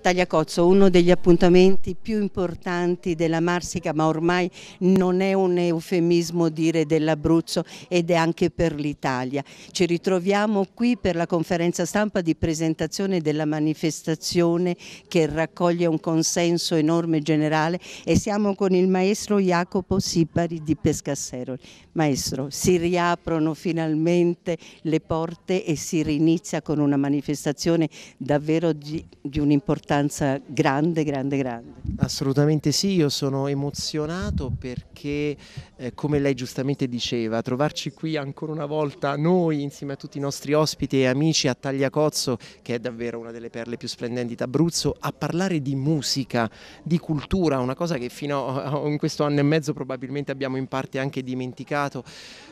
Tagliacozzo, uno degli appuntamenti più importanti della Marsica, ma ormai non è un eufemismo dire dell'Abruzzo ed è anche per l'Italia. Ci ritroviamo qui per la conferenza stampa di presentazione della manifestazione che raccoglie un consenso enorme generale e siamo con il maestro Jacopo Sipari di Pescasseroli. Maestro, si riaprono finalmente le porte e si rinizia con una manifestazione davvero di, di un'importanza un'importanza grande, grande, grande. Assolutamente sì, io sono emozionato perché eh, come lei giustamente diceva, trovarci qui ancora una volta noi insieme a tutti i nostri ospiti e amici a Tagliacozzo, che è davvero una delle perle più splendenti d'Abruzzo, a parlare di musica, di cultura, una cosa che fino a in questo anno e mezzo probabilmente abbiamo in parte anche dimenticato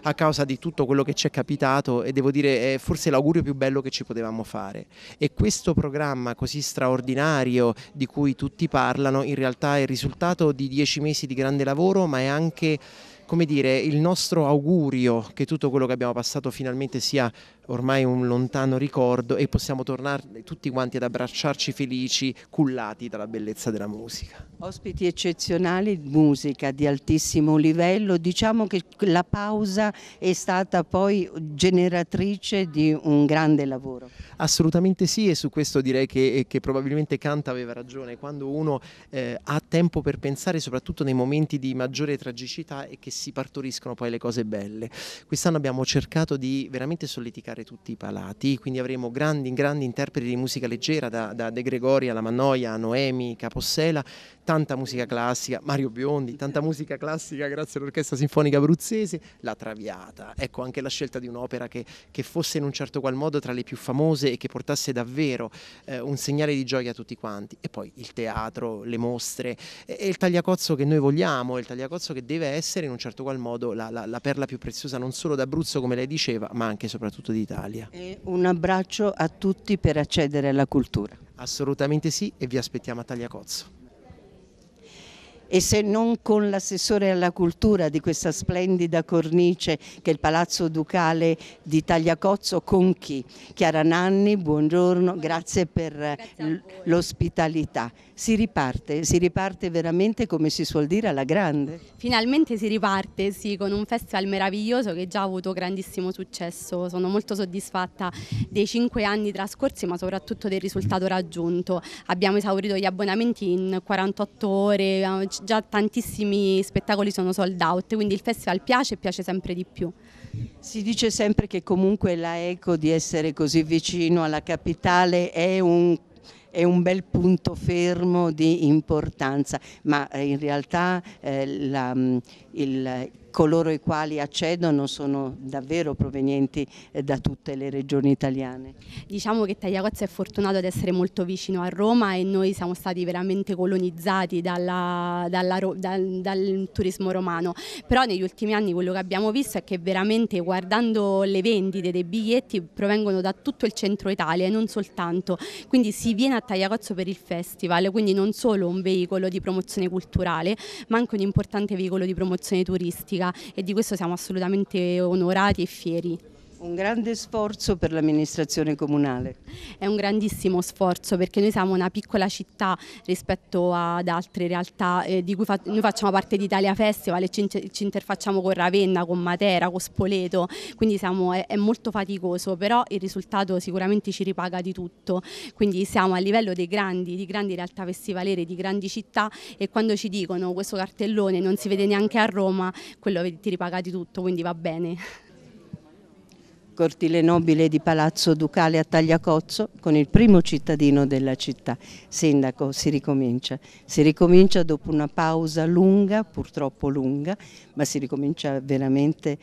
a causa di tutto quello che ci è capitato e devo dire è forse l'augurio più bello che ci potevamo fare. E questo programma così straordinario seminario di cui tutti parlano in realtà è il risultato di dieci mesi di grande lavoro ma è anche come dire, il nostro augurio che tutto quello che abbiamo passato finalmente sia ormai un lontano ricordo e possiamo tornare tutti quanti ad abbracciarci felici, cullati dalla bellezza della musica. Ospiti eccezionali, musica di altissimo livello, diciamo che la pausa è stata poi generatrice di un grande lavoro. Assolutamente sì e su questo direi che, che probabilmente Kant aveva ragione, quando uno eh, ha tempo per pensare soprattutto nei momenti di maggiore tragicità e che si partoriscono poi le cose belle. Quest'anno abbiamo cercato di veramente solleticare tutti i palati, quindi avremo grandi, grandi interpreti di musica leggera, da, da De Gregori alla Mannoia, a Noemi, Capossela, tanta musica classica, Mario Biondi, tanta musica classica grazie all'Orchestra Sinfonica Abruzzese, La Traviata, ecco anche la scelta di un'opera che, che fosse in un certo qual modo tra le più famose e che portasse davvero eh, un segnale di gioia a tutti quanti. E poi il teatro, le mostre e, e il tagliacozzo che noi vogliamo, il tagliacozzo che deve essere in un certo certo qual modo la, la, la perla più preziosa non solo d'Abruzzo come lei diceva ma anche e soprattutto d'Italia. un abbraccio a tutti per accedere alla cultura. Assolutamente sì e vi aspettiamo a Tagliacozzo e se non con l'assessore alla cultura di questa splendida cornice che è il Palazzo Ducale di Tagliacozzo con chi? Chiara Nanni, buongiorno, grazie per l'ospitalità. Si riparte, si riparte veramente come si suol dire alla grande. Finalmente si riparte, sì, con un festival meraviglioso che già ha avuto grandissimo successo. Sono molto soddisfatta dei cinque anni trascorsi ma soprattutto del risultato raggiunto. Abbiamo esaurito gli abbonamenti in 48 ore, già tantissimi spettacoli sono sold out, quindi il festival piace e piace sempre di più. Si dice sempre che comunque la Eco di essere così vicino alla capitale è un è un bel punto fermo di importanza, ma eh, in realtà eh, la, mm, il, coloro i quali accedono sono davvero provenienti eh, da tutte le regioni italiane. Diciamo che Tagliacozzo è fortunato ad essere molto vicino a Roma e noi siamo stati veramente colonizzati dalla, dalla, dal, dal turismo romano, però negli ultimi anni quello che abbiamo visto è che veramente guardando le vendite dei biglietti provengono da tutto il centro Italia e non soltanto, quindi si viene a Tagliacozzo per il festival, quindi non solo un veicolo di promozione culturale ma anche un importante veicolo di promozione turistica e di questo siamo assolutamente onorati e fieri. Un grande sforzo per l'amministrazione comunale. È un grandissimo sforzo perché noi siamo una piccola città rispetto ad altre realtà eh, di cui fa noi facciamo parte di Italia Festival e ci, inter ci, interfacciamo con Ravenna, con Matera, con Spoleto, quindi siamo, è, è, molto faticoso, però il risultato sicuramente ci ripaga di tutto, quindi siamo a livello dei grandi, di grandi realtà festivaliere, di grandi città e quando ci dicono questo cartellone non si vede neanche a Roma, quello ti ripaga di tutto, quindi va bene cortile nobile di Palazzo Ducale a Tagliacozzo con il primo cittadino della città. Sindaco, si ricomincia. Si ricomincia dopo una pausa lunga, purtroppo lunga, ma si ricomincia veramente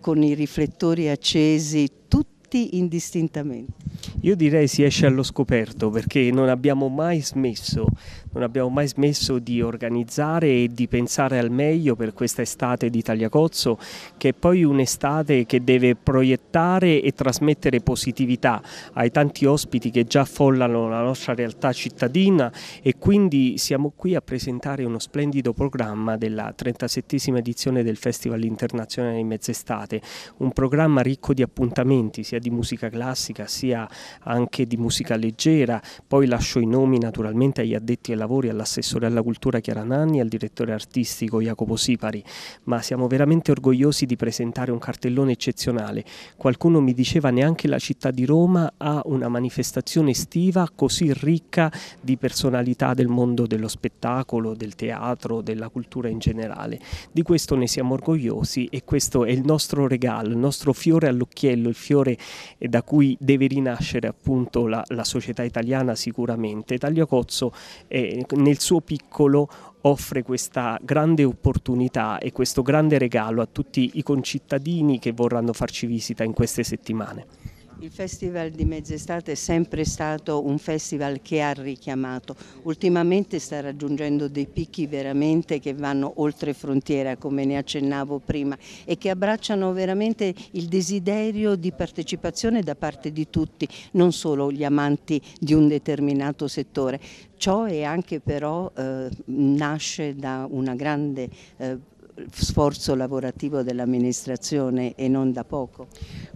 con i riflettori accesi tutti indistintamente. Io direi si esce allo scoperto perché non abbiamo mai smesso, non abbiamo mai smesso di organizzare e di pensare al meglio per questa estate di Tagliacozzo che è poi un'estate che deve proiettare e trasmettere positività ai tanti ospiti che già affollano la nostra realtà cittadina e quindi siamo qui a presentare uno splendido programma della 37 edizione del Festival Internazionale di Mezz'estate, un programma ricco di appuntamenti sia di musica classica sia anche di musica leggera, poi lascio i nomi naturalmente agli addetti ai lavori, all'assessore alla cultura Chiara Nanni e al direttore artistico Jacopo Sipari, ma siamo veramente orgogliosi di presentare un cartellone eccezionale. Qualcuno mi diceva neanche la città di Roma ha una manifestazione estiva così ricca di personalità del mondo dello spettacolo, del teatro, della cultura in generale. Di questo ne siamo orgogliosi e questo è il nostro regalo, il nostro fiore all'occhiello, il fiore da cui deve rinascere sostenere appunto la, la società italiana sicuramente. Taglio Cozzo eh, nel suo piccolo offre questa grande opportunità e questo grande regalo a tutti i concittadini che vorranno farci visita in queste settimane. Il Festival di Mezz'estate è sempre stato un festival che ha richiamato. Ultimamente sta raggiungendo dei picchi veramente che vanno oltre frontiera, come ne accennavo prima, e che abbracciano veramente il desiderio di partecipazione da parte di tutti, non solo gli amanti di un determinato settore. Ciò è anche però eh, nasce da una grande eh, sforzo lavorativo dell'amministrazione e non da poco.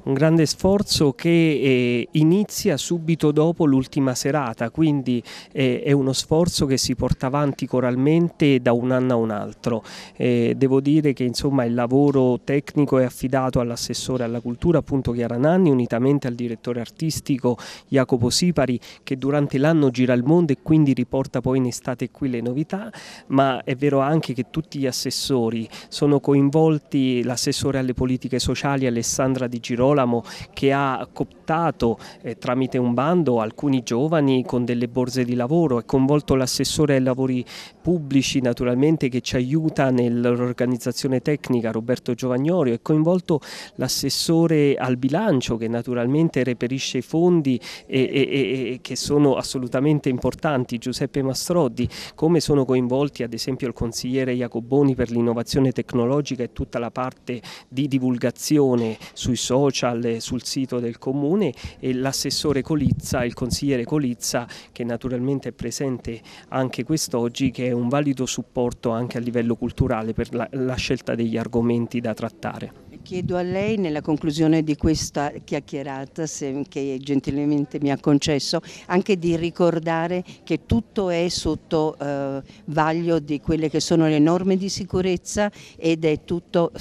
Un grande sforzo che eh, inizia subito dopo l'ultima serata, quindi eh, è uno sforzo che si porta avanti coralmente da un anno a un altro. Eh, devo dire che insomma, il lavoro tecnico è affidato all'assessore alla cultura appunto Chiara Nanni unitamente al direttore artistico Jacopo Sipari che durante l'anno gira il mondo e quindi riporta poi in estate qui le novità, ma è vero anche che tutti gli assessori sono coinvolti l'assessore alle politiche sociali Alessandra Di Girolamo che ha cooptato eh, tramite un bando alcuni giovani con delle borse di lavoro è coinvolto l'assessore ai lavori pubblici naturalmente che ci aiuta nell'organizzazione tecnica Roberto Giovagnorio è coinvolto l'assessore al bilancio che naturalmente reperisce i fondi e, e, e, che sono assolutamente importanti Giuseppe Mastroddi come sono coinvolti ad esempio il consigliere Jacoboni per l'innovazione l'innovazione tecnologica e tutta la parte di divulgazione sui social, sul sito del comune e l'assessore Colizza, il consigliere Colizza che naturalmente è presente anche quest'oggi che è un valido supporto anche a livello culturale per la, la scelta degli argomenti da trattare. Chiedo a lei nella conclusione di questa chiacchierata se, che gentilmente mi ha concesso anche di ricordare che tutto è sotto eh, vaglio di quelle che sono le norme di sicurezza ed è tutto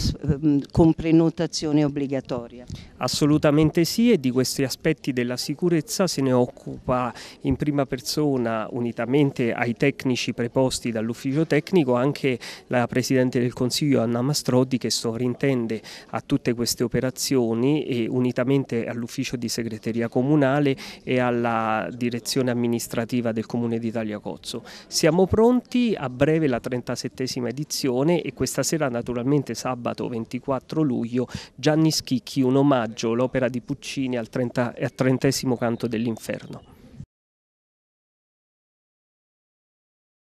con prenotazione obbligatoria. Assolutamente sì e di questi aspetti della sicurezza se ne occupa in prima persona unitamente ai tecnici preposti dall'ufficio tecnico anche la Presidente del Consiglio Anna Mastrodi che sovrintende a tutte queste operazioni e unitamente all'ufficio di segreteria comunale e alla direzione amministrativa del Comune di Italia Cozzo. Siamo pronti a breve la 37 edizione e questa sera naturalmente sabato 24 luglio Gianni Schicchi un omaggio Caravaggio, l'opera di Puccini al, trenta, al trentesimo canto dell'inferno.